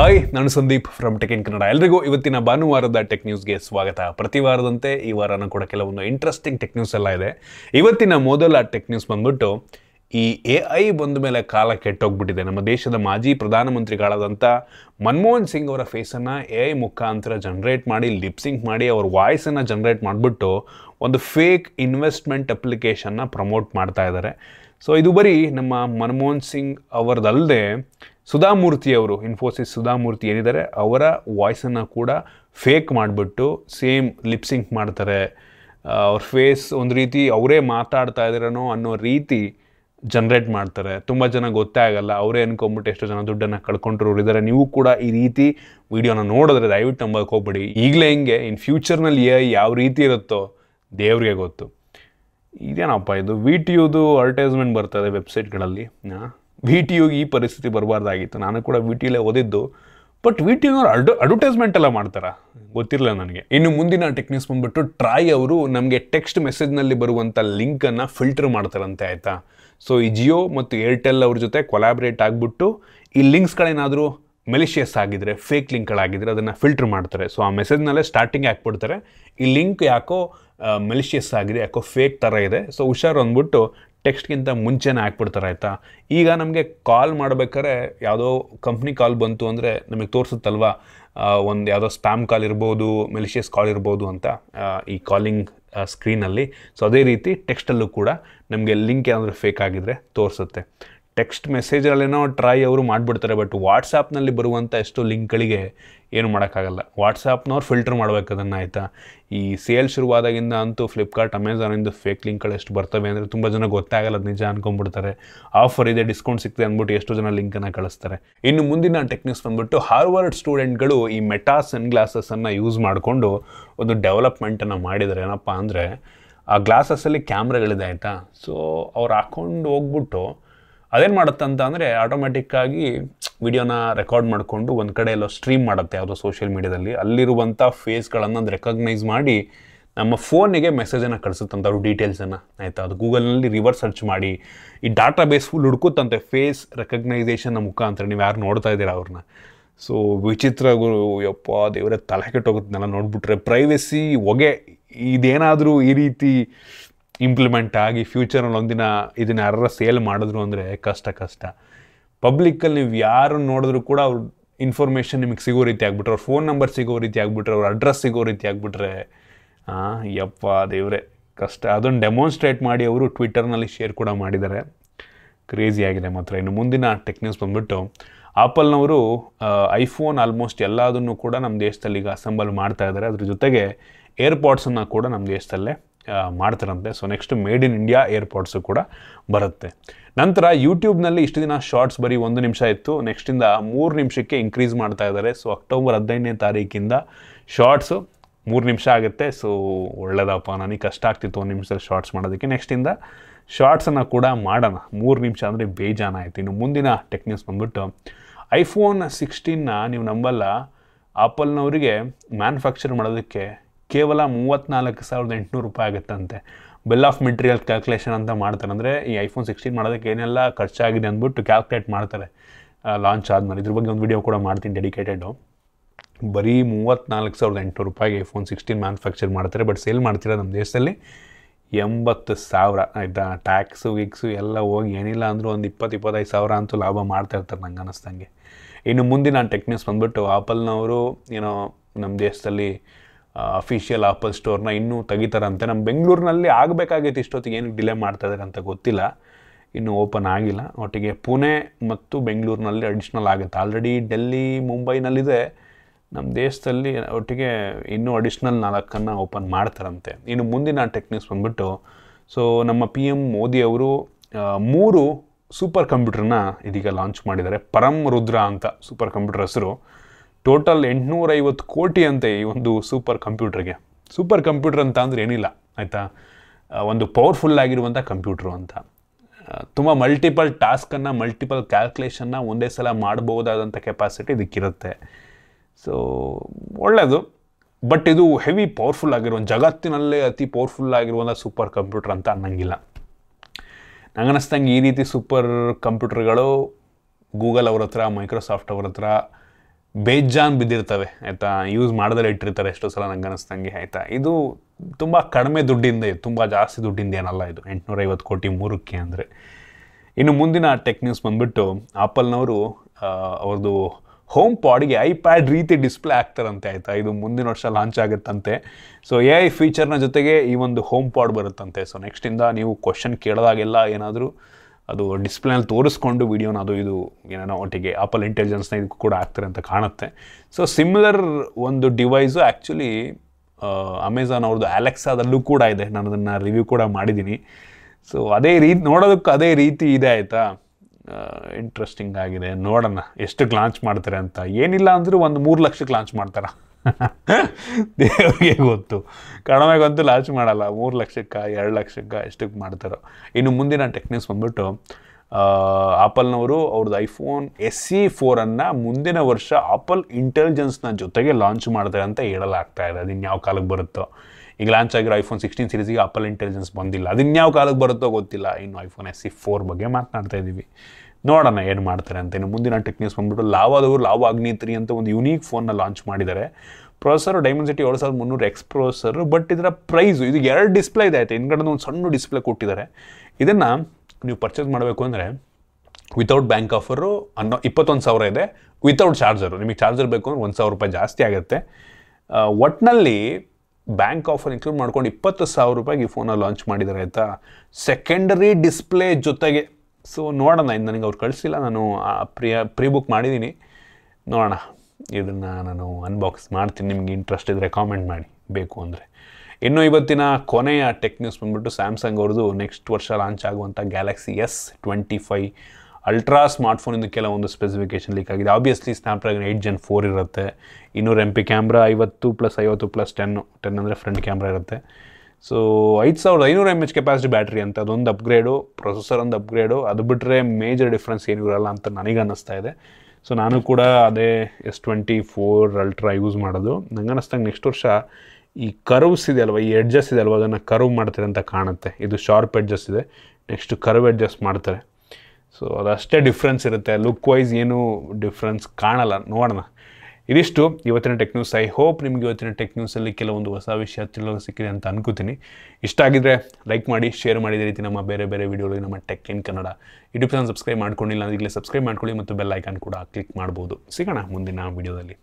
hi ನಾನು Sandeep from tech in Kannada ಎಲ್ರಿಗೂ ಇವತ್ತಿನ ಭಾನುವಾರದ ಟೆಕ್ ನ್ಯೂಸ್ಗೆ ಸ್ವಾಗತ ಪ್ರತಿ ವಾರದಂತೆ ಈ ವಾರನ ಕೂಡ ಕೆಲವೊಂದು ಇಂಟ್ರೆಸ್ಟಿಂಗ್ ಟೆಕ್ ನ್ಯೂಸ್ ಎಲ್ಲ ಇದೆ ಇವತ್ತಿನ ಮೊದಲ ಟೆಕ್ ನ್ಯೂಸ್ ಬಂದ್ಬಿಟ್ಟು ಈ ಎ ಐ ಬಂದ ಮೇಲೆ ಕಾಲ ಕೆಟ್ಟೋಗ್ಬಿಟ್ಟಿದೆ ನಮ್ಮ ದೇಶದ ಮಾಜಿ ಪ್ರಧಾನಮಂತ್ರಿಗಳಾದಂಥ ಮನಮೋಹನ್ ಸಿಂಗ್ ಅವರ ಫೇಸನ್ನು ಎ ಐ ಮುಖಾಂತರ ಜನ್ರೇಟ್ ಮಾಡಿ ಲಿಪ್ಸಿಂಕ್ ಮಾಡಿ ಅವ್ರ ವಾಯ್ಸನ್ನು ಜನ್ರೇಟ್ ಮಾಡಿಬಿಟ್ಟು ಒಂದು ಫೇಕ್ ಇನ್ವೆಸ್ಟ್ಮೆಂಟ್ ಅಪ್ಲಿಕೇಶನ್ನ ಪ್ರಮೋಟ್ ಮಾಡ್ತಾ ಇದ್ದಾರೆ ಸೊ ಇದು ಬರೀ ನಮ್ಮ ಮನಮೋಹನ್ ಸಿಂಗ್ ಅವರದಲ್ಲದೆ ಸುಧಾಮೂರ್ತಿಯವರು ಇನ್ಫೋಸಿಸ್ ಸುಧಾಮೂರ್ತಿ ಏನಿದ್ದಾರೆ ಅವರ ವಾಯ್ಸನ್ನು ಕೂಡ ಫೇಕ್ ಮಾಡಿಬಿಟ್ಟು ಸೇಮ್ ಲಿಪ್ಸಿಂಕ್ ಮಾಡ್ತಾರೆ ಅವ್ರ ಫೇಸ್ ಒಂದು ರೀತಿ ಅವರೇ ಮಾತಾಡ್ತಾ ಇದ್ದಾರೋ ಅನ್ನೋ ರೀತಿ ಜನ್ರೇಟ್ ಮಾಡ್ತಾರೆ ತುಂಬ ಜನ ಗೊತ್ತೇ ಆಗಲ್ಲ ಅವರೇ ಅನ್ಕೊಂಬಿಟ್ಟು ಎಷ್ಟೋ ಜನ ದುಡ್ಡನ್ನು ಕಳ್ಕೊಂಡ್ರು ಇದ್ದಾರೆ ನೀವು ಕೂಡ ಈ ರೀತಿ ವಿಡಿಯೋನ ನೋಡಿದ್ರೆ ದಯವಿಟ್ಟು ನಂಬಕ್ಕೆ ಹೋಗ್ಬೇಡಿ ಈಗಲೇ ಹಿಂಗೆ ಇನ್ ಫ್ಯೂಚರ್ನಲ್ಲಿ ಯಾವ ರೀತಿ ಇರುತ್ತೋ ದೇವ್ರಿಗೆ ಗೊತ್ತು ಇದೇನಪ್ಪ ಇದು ವಿ ಟಿ ಯುದು ಅಡ್ವರ್ಟೈಸ್ಮೆಂಟ್ ಬರ್ತದೆ ವೆಬ್ಸೈಟ್ಗಳಲ್ಲಿ ಹಾಂ ವಿ ಟಿ ಯು ಈ ಪರಿಸ್ಥಿತಿ ಬರಬಾರ್ದಾಗಿತ್ತು ನಾನು ಕೂಡ ವಿ ಟಿ ಓದಿದ್ದು but V T ad advertisement ಎಲ್ಲ ಮಾಡ್ತಾರೆ ಗೊತ್ತಿರಲಿಲ್ಲ ನನಗೆ ಇನ್ನು ಮುಂದಿನ ಟೆಕ್ನಿಕ್ಸ್ ಬಂದ್ಬಿಟ್ಟು ಟ್ರಾಯ್ ಅವರು ನಮಗೆ ಟೆಕ್ಸ್ಟ್ ಮೆಸೇಜ್ನಲ್ಲಿ ಬರುವಂಥ ಲಿಂಕನ್ನು ಫಿಲ್ಟರ್ ಮಾಡ್ತಾರಂತೆ ಆಯಿತಾ ಸೊ ಈ ಜಿಯೋ ಮತ್ತು ಏರ್ಟೆಲ್ ಅವ್ರ ಜೊತೆ ಕೊಲಾಬ್ರೇಟ್ ಆಗಿಬಿಟ್ಟು ಈ ಲಿಂಕ್ಸ್ಗಳೇನಾದರೂ ಮೆಲಿಷಿಯಸ್ ಆಗಿದ್ರೆ ಫೇಕ್ ಲಿಂಕ್ಗಳಾಗಿದ್ದರೆ ಅದನ್ನು ಫಿಲ್ಟರ್ ಮಾಡ್ತಾರೆ ಸೊ ಆ ಮೆಸೇಜ್ನಲ್ಲೇ ಸ್ಟಾರ್ಟಿಂಗ್ ಹಾಕ್ಬಿಡ್ತಾರೆ ಈ ಲಿಂಕ್ ಯಾಕೋ ಮೆಲಿಷಿಯಸ್ ಆಗಿದೆ ಯಾಕೋ ಫೇಕ್ ಥರ ಇದೆ ಸೊ ಹುಷಾರು ಅಂದ್ಬಿಟ್ಟು ಟೆಕ್ಸ್ಟ್ಗಿಂತ ಮುಂಚೆನೇ ಹಾಕ್ಬಿಡ್ತಾರೆ ಆಯಿತಾ ಈಗ ನಮಗೆ ಕಾಲ್ ಮಾಡಬೇಕಾದ್ರೆ ಯಾವುದೋ ಕಂಪ್ನಿ ಕಾಲ್ ಬಂತು ಅಂದರೆ ನಮಗೆ ತೋರಿಸುತ್ತಲ್ವ ಒಂದು ಯಾವುದೋ ಸ್ಪ್ಯಾಮ್ ಕಾಲ್ ಇರ್ಬೋದು ಮೆಲಿಷಿಯಸ್ ಕಾಲ್ ಇರ್ಬೋದು ಅಂತ ಈ ಕಾಲಿಂಗ್ ಸ್ಕ್ರೀನಲ್ಲಿ ಸೊ ಅದೇ ರೀತಿ ಟೆಕ್ಸ್ಟಲ್ಲೂ ಕೂಡ ನಮಗೆ ಲಿಂಕ್ ಏನಾದರೂ ಫೇಕ್ ಆಗಿದ್ರೆ ತೋರಿಸುತ್ತೆ ಟೆಕ್ಸ್ಟ್ ಮೆಸೇಜಲ್ಲೇನೋ ಟ್ರೈ ಅವರು ಮಾಡಿಬಿಡ್ತಾರೆ ಬಟ್ ವಾಟ್ಸಾಪ್ನಲ್ಲಿ ಬರುವಂಥ ಎಷ್ಟು ಲಿಂಕ್ಗಳಿಗೆ ಏನು ಮಾಡೋಕ್ಕಾಗಲ್ಲ ವಾಟ್ಸಾಪ್ನವ್ರು ಫಿಲ್ಟರ್ ಮಾಡಬೇಕು ಅದನ್ನು ಆಯಿತಾ ಈ ಸೇಲ್ ಶುರುವಾದಾಗಿಂದ ಅಂತೂ ಫ್ಲಿಪ್ಕಾರ್ಟ್ ಅಮೆಝಾನಿಂದ ಫೇಕ್ ಲಿಂಕ್ಗಳು ಎಷ್ಟು ಬರ್ತವೆ ಅಂದರೆ ತುಂಬ ಜನ ಗೊತ್ತಾಗಲ್ಲ ಅದು ನಿಜ ಅಂದ್ಕೊಂಡ್ಬಿಡ್ತಾರೆ ಆಫರ್ ಇದೆ ಡಿಸ್ಕೌಂಟ್ ಸಿಗ್ತದೆ ಅಂದ್ಬಿಟ್ಟು ಎಷ್ಟು ಜನ ಲಿಂಕನ್ನು ಕಳಿಸ್ತಾರೆ ಇನ್ನು ಮುಂದಿನ ಟೆಕ್ನಿಕ್ಸ್ ಬಂದ್ಬಿಟ್ಟು ಹಾರ್ವರ್ಡ್ ಸ್ಟೂಡೆಂಟ್ಗಳು ಈ ಮೆಟಾ ಸನ್ ಗ್ಲಾಸಸನ್ನು ಯೂಸ್ ಮಾಡಿಕೊಂಡು ಒಂದು ಡೆವಲಪ್ಮೆಂಟನ್ನು ಮಾಡಿದರೆ ಏನಪ್ಪ ಅಂದರೆ ಆ ಗ್ಲಾಸಸ್ಸಲ್ಲಿ ಕ್ಯಾಮ್ರಾಗಳಿದೆ ಆಯಿತಾ ಸೊ ಅವ್ರು ಹಾಕ್ಕೊಂಡು ಹೋಗ್ಬಿಟ್ಟು ಅದೇನು ಮಾಡುತ್ತೆ ಅಂತ ಅಂದರೆ ಆಟೋಮೆಟಿಕ್ಕಾಗಿ ವಿಡಿಯೋನ ರೆಕಾರ್ಡ್ ಮಾಡಿಕೊಂಡು ಒಂದು ಕಡೆ ಎಲ್ಲೋ ಸ್ಟ್ರೀಮ್ ಮಾಡುತ್ತೆ ಯಾವುದೋ ಸೋಷಿಯಲ್ ಮೀಡಿಯಾದಲ್ಲಿ ಅಲ್ಲಿರುವಂಥ ಫೇಸ್ಗಳನ್ನು ಅದು ರೆಕಗ್ನೈಸ್ ಮಾಡಿ ನಮ್ಮ ಫೋನಿಗೆ ಮೆಸೇಜನ್ನು ಕಳಿಸುತ್ತಂತ ಅವರು ಡೀಟೇಲ್ಸನ್ನು ಆಯಿತಾ ಅದು ಗೂಗಲ್ನಲ್ಲಿ ರಿವರ್ಸ್ ಸರ್ಚ್ ಮಾಡಿ ಈ ಡಾಟಾ ಬೇಸ್ ಫುಲ್ ಹುಡುಕುತ್ತಂತೆ ಫೇಸ್ ರೆಕಗ್ನೈಸೇಷನ್ನ ಮುಖಾಂತರ ನೀವು ಯಾರು ನೋಡ್ತಾ ಇದ್ದೀರಾ ಅವ್ರನ್ನ ಸೊ ವಿಚಿತ್ರ ಗುರು ಯಪ್ಪ ದೇವರೇ ತಲೆ ಕೆಟ್ಟೋಗುತ್ತನ್ನೆಲ್ಲ ನೋಡಿಬಿಟ್ರೆ ಪ್ರೈವೆಸಿ ಹೊಗೆ ಇದೇನಾದರೂ ಈ ರೀತಿ ಇಂಪ್ಲಿಮೆಂಟ್ ಆಗಿ ಫ್ಯೂಚರಲ್ಲಿ ಒಂದಿನ ಇದನ್ನ ಯಾರ ಸೇಲ್ ಮಾಡಿದ್ರು ಅಂದರೆ ಕಷ್ಟ ಕಷ್ಟ ಪಬ್ಲಿಕ್ಕಲ್ಲಿ ನೀವು ಯಾರು ನೋಡಿದ್ರು ಕೂಡ ಅವ್ರ ಇನ್ಫಾರ್ಮೇಷನ್ ನಿಮಗೆ ಸಿಗೋ ರೀತಿ ಆಗ್ಬಿಟ್ರೆ ಅವ್ರ ಫೋನ್ ನಂಬರ್ ಸಿಗೋ ರೀತಿ ಆಗ್ಬಿಟ್ರೆ ಅವ್ರ ಅಡ್ರೆಸ್ ಸಿಗೋ ರೀತಿ ಆಗಿಬಿಟ್ರೆ ಎಪ್ಪ ಯಪ್ಪ ದೇವ್ರೆ ಕಷ್ಟ ಅದನ್ನು ಡೆಮಾನ್ಸ್ಟ್ರೇಟ್ ಮಾಡಿ ಅವರು ಟ್ವಿಟರ್ನಲ್ಲಿ ಶೇರ್ ಕೂಡ ಮಾಡಿದ್ದಾರೆ ಕ್ರೇಜಿ ಆಗಿದೆ ಮಾತ್ರ ಇನ್ನು ಮುಂದಿನ ಟೆಕ್ ನ್ಯೂಸ್ ಬಂದುಬಿಟ್ಟು ಆಪಲ್ನವರು ಐಫೋನ್ ಆಲ್ಮೋಸ್ಟ್ ಎಲ್ಲದನ್ನು ಕೂಡ ನಮ್ಮ ದೇಶದಲ್ಲಿ ಈಗ ಅಸೆಂಬಲ್ ಮಾಡ್ತಾ ಇದ್ದಾರೆ ಅದ್ರ ಜೊತೆಗೆ ಏರ್ಪಾಡ್ಸನ್ನು ಕೂಡ ನಮ್ಮ ದೇಶದಲ್ಲೇ ಮಾಡ್ತಾರಂತೆ so next made in India airports ಕೂಡ ಬರುತ್ತೆ ನಂತರ ಯೂಟ್ಯೂಬ್ನಲ್ಲಿ ಇಷ್ಟು ದಿನ ಶಾರ್ಟ್ಸ್ ಬರೀ ಒಂದು ನಿಮಿಷ ಇತ್ತು ನೆಕ್ಸ್ಟಿಂದ ಮೂರು ನಿಮಿಷಕ್ಕೆ ಇನ್ಕ್ರೀಸ್ ಮಾಡ್ತಾ ಇದ್ದಾರೆ ಸೊ ಅಕ್ಟೋಬರ್ ಹದಿನೈದನೇ ತಾರೀಕಿಂದ ಶಾರ್ಟ್ಸು ಮೂರು ನಿಮಿಷ ಆಗುತ್ತೆ ಸೊ ಒಳ್ಳೆಯದಪ್ಪ ನನಗೆ ಕಷ್ಟ ಆಗ್ತಿತ್ತು ಒಂದು ನಿಮಿಷದಲ್ಲಿ ಶಾರ್ಟ್ಸ್ ಮಾಡೋದಕ್ಕೆ ನೆಕ್ಸ್ಟಿಂದ ಶಾರ್ಟ್ಸನ್ನು ಕೂಡ ಮಾಡೋಣ ಮೂರು ನಿಮಿಷ ಅಂದರೆ ಬೇಜಾನ ಆಯಿತು ಇನ್ನು ಮುಂದಿನ ಟೆಕ್ನಿಕ್ಸ್ ಬಂದ್ಬಿಟ್ಟು ಐಫೋನ್ ಸಿಕ್ಸ್ಟೀನ್ನ ನೀವು ನಂಬಲ್ಲ ಆಪಲ್ನವರಿಗೆ ಮ್ಯಾನುಫ್ಯಾಕ್ಚರ್ ಮಾಡೋದಕ್ಕೆ ಕೇವಲ ಮೂವತ್ತ್ನಾಲ್ಕು ಸಾವಿರದ ಎಂಟುನೂರು ರೂಪಾಯಿ ಆಗುತ್ತಂತೆ ಬಿಲ್ ಆಫ್ ಮೆಟೀರಿಯಲ್ ಕ್ಯಾಲ್ಕುಲೇಷನ್ ಅಂತ ಮಾಡ್ತಾರೆ ಅಂದರೆ ಈ ಐಫೋನ್ ಸಿಕ್ಸ್ಟೀನ್ ಮಾಡೋದಕ್ಕೆ ಏನೆಲ್ಲ ಖರ್ಚಾಗಿದೆ ಅಂದ್ಬಿಟ್ಟು ಕ್ಯಾಲ್ಕುಲೇಟ್ ಮಾಡ್ತಾರೆ ಲಾಂಚ್ ಆದಮೇಲೆ ಇದ್ರ ಬಗ್ಗೆ ಒಂದು ವಿಡಿಯೋ ಕೂಡ ಮಾಡ್ತೀನಿ ಡೆಡಿಕೇಟೆಡು ಬರೀ ಮೂವತ್ತ್ನಾಲ್ಕು ಸಾವಿರದ ಎಂಟುನೂರು ರೂಪಾಯಿಗೆ ಐಫೋನ್ ಸಿಕ್ಸ್ಟೀನ್ ಮ್ಯಾನುಫ್ಯಾಕ್ಚರ್ ಮಾಡ್ತಾರೆ ಬಟ್ ಸೇಲ್ ಮಾಡ್ತೀರಾ ನಮ್ಮ ದೇಶದಲ್ಲಿ ಎಂಬತ್ತು ಸಾವಿರ ಆಯಿತಾ ಟ್ಯಾಕ್ಸು ಗಿಕ್ಸು ಎಲ್ಲ ಹೋಗಿ ಏನಿಲ್ಲ ಅಂದರೂ ಒಂದು ಇಪ್ಪತ್ತು ಇಪ್ಪತ್ತೈದು ಸಾವಿರ ಅಂತೂ ಲಾಭ ಮಾಡ್ತಾ ಇರ್ತಾರೆ ನಂಗೆ ಅನ್ನಿಸ್ದಂಗೆ ಇನ್ನು ಮುಂದಿನ ಟೆಕ್ನಿಕ್ಸ್ ಬಂದುಬಿಟ್ಟು ಆಪಲ್ನವರು ಏನೋ ನಮ್ಮ ದೇಶದಲ್ಲಿ ಅಫಿಷಿಯಲ್ ಆಪಲ್ ಸ್ಟೋರ್ನ ಇನ್ನೂ ತೆಗಿತಾರಂತೆ ನಮ್ಮ ಬೆಂಗಳೂರಿನಲ್ಲಿ ಆಗಬೇಕಾಗಿತ್ತು ಇಷ್ಟೊತ್ತಿಗೆ ಏನು ಡಿಲೇ ಮಾಡ್ತಾ ಇದ್ದಾರೆ ಅಂತ ಗೊತ್ತಿಲ್ಲ ಇನ್ನೂ ಓಪನ್ ಆಗಿಲ್ಲ ಒಟ್ಟಿಗೆ ಪುಣೆ ಮತ್ತು ಬೆಂಗಳೂರಿನಲ್ಲಿ ಅಡಿಷ್ನಲ್ ಆಗುತ್ತೆ ಆಲ್ರೆಡಿ ಡೆಲ್ಲಿ ಮುಂಬೈನಲ್ಲಿದೆ ನಮ್ಮ ದೇಶದಲ್ಲಿ ಒಟ್ಟಿಗೆ ಇನ್ನೂ ಅಡಿಷ್ನಲ್ ನಾಲ್ಕನ್ನು ಓಪನ್ ಮಾಡ್ತಾರಂತೆ ಇನ್ನು ಮುಂದಿನ ಟೆಕ್ನಿಕ್ಸ್ ಬಂದ್ಬಿಟ್ಟು ಸೊ ನಮ್ಮ ಪಿ ಎಮ್ ಮೋದಿ ಅವರು ಮೂರು ಸೂಪರ್ ಕಂಪ್ಯೂಟರ್ನ ಇದೀಗ ಲಾಂಚ್ ಮಾಡಿದ್ದಾರೆ ಪರಂ ರುದ್ರ ಅಂತ ಸೂಪರ್ ಕಂಪ್ಯೂಟರ್ ಹೆಸರು ಟೋಟಲ್ ಎಂಟುನೂರೈವತ್ತು ಕೋಟಿ ಅಂತೆ ಈ ಒಂದು ಸೂಪರ್ ಕಂಪ್ಯೂಟ್ರಿಗೆ ಸೂಪರ್ ಕಂಪ್ಯೂಟರ್ ಅಂತ ಅಂದರೆ ಏನಿಲ್ಲ ಆಯಿತಾ ಒಂದು ಪವರ್ಫುಲ್ ಆಗಿರುವಂಥ ಕಂಪ್ಯೂಟ್ರು ಅಂತ ತುಂಬ ಮಲ್ಟಿಪಲ್ ಟಾಸ್ಕನ್ನು ಮಲ್ಟಿಪಲ್ ಕ್ಯಾಲ್ಕುಲೇಷನ್ನ ಒಂದೇ ಸಲ ಮಾಡಬಹುದಾದಂಥ ಕೆಪಾಸಿಟಿ ಇದಕ್ಕಿರುತ್ತೆ ಸೊ ಒಳ್ಳೆಯದು ಬಟ್ ಇದು ಹೆವಿ ಪವರ್ಫುಲ್ ಆಗಿರುವಂಥ ಜಗತ್ತಿನಲ್ಲೇ ಅತಿ ಪವರ್ಫುಲ್ ಆಗಿರುವಂಥ ಸೂಪರ್ ಕಂಪ್ಯೂಟರ್ ಅಂತ ಅನ್ನಂಗಿಲ್ಲ ನನಗನ್ನಿಸ್ದಂಗೆ ಈ ರೀತಿ ಸೂಪರ್ ಕಂಪ್ಯೂಟರ್ಗಳು ಗೂಗಲ್ ಅವ್ರ ಹತ್ರ ಮೈಕ್ರೋಸಾಫ್ಟ್ ಅವ್ರ ಹತ್ರ ಬೇಜಾನ್ ಬಿದ್ದಿರ್ತವೆ ಆಯ್ತಾ ಯೂಸ್ ಮಾಡದಲ್ಲ ಇಟ್ಟಿರ್ತಾರೆ ಎಷ್ಟೋ ಸಲ ನಂಗೆ ಅನಿಸ್ತಂಗೆ ಆಯಿತಾ ಇದು ತುಂಬ ಕಡಿಮೆ ದುಡ್ಡಿಂದ ತುಂಬ ಜಾಸ್ತಿ ದುಡ್ಡಿಂದ ಏನಲ್ಲ ಇದು ಎಂಟುನೂರೈವತ್ತು ಕೋಟಿ ಮೂರಕ್ಕೆ ಅಂದರೆ ಇನ್ನು ಮುಂದಿನ ಟೆಕ್ ನ್ಯೂಸ್ ಬಂದುಬಿಟ್ಟು ಆಪಲ್ನವರು ಅವ್ರದ್ದು ಹೋಮ್ ಪಾಡ್ಗೆ ಐಪ್ಯಾಡ್ ರೀತಿ ಡಿಸ್ಪ್ಲೇ ಆಗ್ತಾರಂತೆ ಆಯಿತಾ ಇದು ಮುಂದಿನ ವರ್ಷ ಲಾಂಚ್ ಆಗುತ್ತಂತೆ ಸೊ ಎ ಐ ಫೀಚರ್ನ ಜೊತೆಗೆ ಈ ಒಂದು ಹೋಮ್ ಪಾಡ್ ಬರುತ್ತಂತೆ ಸೊ ನೆಕ್ಸ್ಟಿಂದ ನೀವು ಕ್ವಶನ್ ಕೇಳಿದಾಗೆಲ್ಲ ಏನಾದರೂ ಅದು ಡಿಸ್ಪ್ಲೇನಲ್ಲಿ ತೋರಿಸ್ಕೊಂಡು ವೀಡಿಯೋನ ಅದು ಇದು ಏನೇನೋ ಒಟ್ಟಿಗೆ ಆಪಲ್ ಇಂಟೆಲಿಜೆನ್ಸ್ನ ಇದು ಕೂಡ ಆಗ್ತಾರೆ ಅಂತ ಕಾಣುತ್ತೆ ಸೊ ಸಿಮಿಲರ್ ಒಂದು ಡಿವೈಸು ಆ್ಯಕ್ಚುಲಿ ಅಮೆಝಾನ್ ಅವ್ರದ್ದು ಅಲೆಕ್ಸಾದಲ್ಲೂ ಕೂಡ ಇದೆ ನಾನು ಅದನ್ನು ರಿವ್ಯೂ ಕೂಡ ಮಾಡಿದ್ದೀನಿ ಸೊ ಅದೇ ರೀತಿ ನೋಡೋದಕ್ಕೆ ಅದೇ ರೀತಿ ಇದೆ ಆಯಿತಾ ಇಂಟ್ರೆಸ್ಟಿಂಗ್ ಆಗಿದೆ ನೋಡೋಣ ಎಷ್ಟಕ್ಕೆ ಲಾಂಚ್ ಮಾಡ್ತಾರೆ ಅಂತ ಏನಿಲ್ಲ ಅಂದರೂ ಒಂದು ಮೂರು ಲಕ್ಷಕ್ಕೆ ಲಾಂಚ್ ಮಾಡ್ತಾರೆ ದೇವ್ರಿಗೆ ಗೊತ್ತು ಕಡಿಮೆಗಂತೂ ಗೊತ್ತು ಲಾಚ್ ಮಾಡಲ್ಲ ಮೂರು ಲಕ್ಷಕ್ಕೆ ಎರಡು ಲಕ್ಷಕ್ಕೆ ಎಷ್ಟಕ್ಕೆ ಮಾಡ್ತಾರೋ ಇನ್ನು ಮುಂದಿನ ಟೆಕ್ನಿಕ್ಸ್ ಬಂದ್ಬಿಟ್ಟು ಆಪಲ್ನವರು ಅವ್ರದ್ದು ಐಫೋನ್ ಎಸ್ ಸಿ ಫೋರನ್ನು ಮುಂದಿನ ವರ್ಷ ಆಪಲ್ ಇಂಟೆಲಿಜೆನ್ಸ್ನ ಜೊತೆಗೆ ಲಾಂಚ್ ಮಾಡ್ತಾರೆ ಅಂತ ಹೇಳಲಾಗ್ತಾ ಇದೆ ಅದಿನ್ಯಾವ ಯಾವ ಕಾಲಕ್ಕೆ ಬರುತ್ತೋ ಈಗ ಲಾಂಚ್ ಆಗಿರೋ ಐಫೋನ್ ಸಿಕ್ಸ್ಟೀನ್ ಸೀರೀಸಿಗೆ ಆಪಲ್ ಇಂಟೆಲಿಜೆನ್ಸ್ ಬಂದಿಲ್ಲ ಅದಿನ್ಯಾವ ಕಾಲಕ್ಕೆ ಬರುತ್ತೋ ಗೊತ್ತಿಲ್ಲ ಇನ್ನು ಐಫೋನ್ ಎಸ್ ಸಿ ಫೋರ್ ಬಗ್ಗೆ ಮಾತನಾಡ್ತಾ ಇದ್ದೀವಿ ನೋಡೋಣ ಏನು ಮಾಡ್ತಾರೆ ಅಂತ ಇನ್ನು ಮುಂದಿನ ಟೆಕ್ ನ್ಯೂಸ್ ಬಂದ್ಬಿಟ್ಟು ಲಾವಾದವರು ಲಾವಾ ಅಗ್ನಿ ಅಂತ ಒಂದು ಯುನೀಕ್ ಫೋನ್ನ ಲಾಂಚ್ ಮಾಡಿದ್ದಾರೆ ಪ್ರೊಸೆಸರು ಡೈಮಂಡ್ ಸಿಟಿ ಏಳು ಸಾವಿರದ ಮುನ್ನೂರು ಎಕ್ಸ್ ಪ್ರೊಸೆಸರು ಬಟ್ ಇದರ ಪ್ರೈಸು ಇದು ಎರಡು ಡಿಸ್ಪ್ಲೇ ಇದೆ ಆಯಿತು ಹಿಂದ್ಗಡೆ ಒಂದು ಸಣ್ಣ ಡಿಸ್ಪ್ಲೇ ಕೊಟ್ಟಿದ್ದಾರೆ ಇದನ್ನು ನೀವು ಪರ್ಚೇಸ್ ಮಾಡಬೇಕು ಅಂದರೆ ವಿತೌಟ್ ಬ್ಯಾಂಕ್ ಆಫರು ಅನ್ನೋ ಇಪ್ಪತ್ತೊಂದು ಸಾವಿರ ಇದೆ ವಿತೌಟ್ ಚಾರ್ಜರು ನಿಮಗೆ ಚಾರ್ಜರ್ ಬೇಕು ಅಂದರೆ ಒಂದು ಸಾವಿರ ರೂಪಾಯಿ ಜಾಸ್ತಿ ಆಗುತ್ತೆ ಒಟ್ಟಿನಲ್ಲಿ ಬ್ಯಾಂಕ್ ಆಫರ್ ಇನ್ಕ್ಲೂಡ್ ಮಾಡ್ಕೊಂಡು ಇಪ್ಪತ್ತು ಸಾವಿರ ರೂಪಾಯಿಗೆ ಈ ಫೋನಲ್ಲಿ ಲಾಂಚ್ ಮಾಡಿದ್ದಾರೆ ಆಯಿತಾ ಸೆಕೆಂಡರಿ ಡಿಸ್ಪ್ಲೇ ಜೊತೆಗೆ ಸೊ ನೋಡೋಣ ಇನ್ನು ನನಗೆ ಅವ್ರು ಕಳಿಸಿಲ್ಲ ನಾನು ಪ್ರಿಯ ಪ್ರೀ ಬುಕ್ ಮಾಡಿದ್ದೀನಿ ನೋಡೋಣ ಇದನ್ನು ನಾನು ಅನ್ಬಾಕ್ಸ್ ಮಾಡ್ತೀನಿ ನಿಮಗೆ ಇಂಟ್ರೆಸ್ಟ್ ಇದ್ದರೆ ಕಾಮೆಂಟ್ ಮಾಡಿ ಬೇಕು ಅಂದರೆ ಇನ್ನು ಇವತ್ತಿನ ಕೊನೆಯ ಟೆಕ್ ನ್ಯೂಸ್ ಬಂದುಬಿಟ್ಟು ಸ್ಯಾಮ್ಸಂಗ್ ಅವ್ರದ್ದು ನೆಕ್ಸ್ಟ್ ವರ್ಷ ಲಾಂಚ್ ಆಗುವಂಥ Galaxy S twenty five ultra ಸ್ಮಾರ್ಟ್ಫೋನಿಂದ ಕೆಲವೊಂದು ಸ್ಪೆಸಿಫಿಕೇಷನ್ ಲೀಕ್ ಆಗಿದೆ obviously dragon eight gen four ಇರುತ್ತೆ ಇನ್ನೂರು ಎಂ ಪಿ ಕ್ಯಾಮ್ರಾ ಐವತ್ತು ಪ್ಲಸ್ ಐವತ್ತು ಪ್ಲಸ್ ಟೆನ್ನು ಟೆನ್ ಅಂದರೆ ಫ್ರಂಟ್ ಕ್ಯಾಮ್ರಾ ಇರುತ್ತೆ ಸೊ ಐದು ಸಾವಿರದ ಐನೂರು ಎಮ್ ಎಚ್ ಕೆಪಾಸಿಟಿ ಬ್ಯಾಟ್ರಿ ಅಂತ ಅದೊಂದು ಅಪ್ಗ್ರೇಡು ಪ್ರೊಸೆಸರ್ ಒಂದು ಅಪ್ಗ್ರೇಡು ಅದು ಬಿಟ್ಟರೆ ಮೇಜರ್ ಡಿಫ್ರೆನ್ಸ್ ಏನೂ ಇರಲ್ಲ ಅಂತ ನನಗೆ ಅನ್ನಿಸ್ತಾ ಇದೆ ಸೊ ನಾನು ಕೂಡ ಅದೇ S twenty four ultra use ಮಾಡೋದು ನಂಗೆ ಅನ್ನಿಸ್ತಂಗೆ ನೆಕ್ಸ್ಟ್ ವರ್ಷ ಈ ಕರ್ವ್ಸ್ ಇದೆ ಅಲ್ವ ಈ ಎಡ್ಜಸ್ ಇದೆ ಅಲ್ವ ಅದನ್ನು ಕರ್ವ್ ಮಾಡ್ತಾರೆ ಅಂತ ಕಾಣುತ್ತೆ ಇದು ಶಾರ್ಪ್ ಎಡ್ಜಸ್ ಇದೆ ನೆಕ್ಸ್ಟ್ ಕರ್ವ್ ಎಡ್ಜಸ್ ಮಾಡ್ತಾರೆ ಸೊ ಅದಷ್ಟೇ ಡಿಫ್ರೆನ್ಸ್ ಇರುತ್ತೆ ಲುಕ್ ವೈಸ್ ಏನೂ ಡಿಫ್ರೆನ್ಸ್ ಕಾಣಲ್ಲ ನೋಡೋಣ ಇದಿಷ್ಟು ಇವತ್ತಿನ ಟೆಕ್ ನ್ಯೂಸ್ ಐ ಹೋಪ್ ನಿಮಗೆ ಇವತ್ತಿನ ಟೆಕ್ ನ್ಯೂಸಲ್ಲಿ ಕೆಲವೊಂದು ಹೊಸ ವಿಷಯ ತಿಳಿಯೋದು ಸಿಕ್ಕಿದೆ ಅಂತ ಅನ್ಕೋತೀನಿ ಇಷ್ಟ ಆಗಿದ್ರೆ ಲೈಕ್ ಮಾಡಿ ಶೇರ್ ಮಾಡಿದ ರೀತಿ ನಮ್ಮ ಬೇರೆ ಬೇರೆ ವೀಡಿಯೋಗಳಿಗೆ ನಮ್ಮ tech in Kannada YouTube channel subscribe ಮಾಡ್ಕೊಂಡಿಲ್ಲ ಅಂದ್ರೆ ಈಗಲೇ ಸಬ್ಸ್ಕ್ರೈಬ್ ಮಾಡ್ಕೊಳ್ಳಿ ಮತ್ತು ಬೆಲ್ ಐಕಾನ್ ಕೂಡ ಕ್ಲಿಕ್ ಮಾಡ್ಬೋದು ಸಿಗೋಣ ಮುಂದಿನ ವೀಡಿಯೋದಲ್ಲಿ